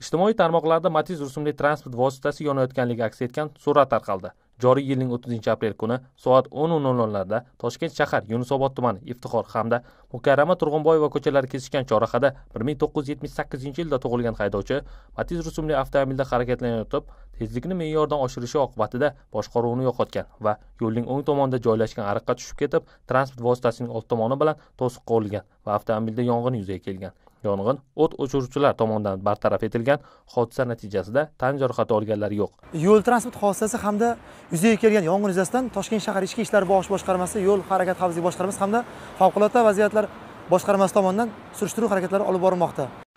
ijtimoiy tarmoqlarda matiz rusumli transport vositasi yonayotganligi aks etgan surat tarqaldi joriy yilning o'ttizinchi aprel kuni soat o'n o'n nollarda toshkent shahar yunusobod tumani iftixor hamda mukarrama turg'unboyeva ko'chalari kesishgan chorrahada bir ming to'qqiz yuz yetmish sakkizinchi yilda tug'ilgan haydovchi matiz rusumli avtomobilda harakatlanayotib tezlikni me'yordan oshirishi oqibatida boshqaruvni yo'qotgan va yo'lning o'ng tomonida joylashgan ariqqa tushib ketib transport vositasining old tomoni bilan to'siqqa urilgan va avtomobilda yong'in yuzaga kelgan yong'in o't o'chiruvchilar tomonidan bartaraf etilgan hodisa natijasida tan jarohati olganlar yo'q yo'l transport hodisasi hamda yuzaga kelgan yong'in yuzasidan toshkent shahar ichki ishlar bosh boshqarmasi yo'l harakat xavfsizligi boshqarmasi hamda favqulodda vaziyatlar boshqarmasi tomonidan surishtiruv harakatlari olib borilmoqda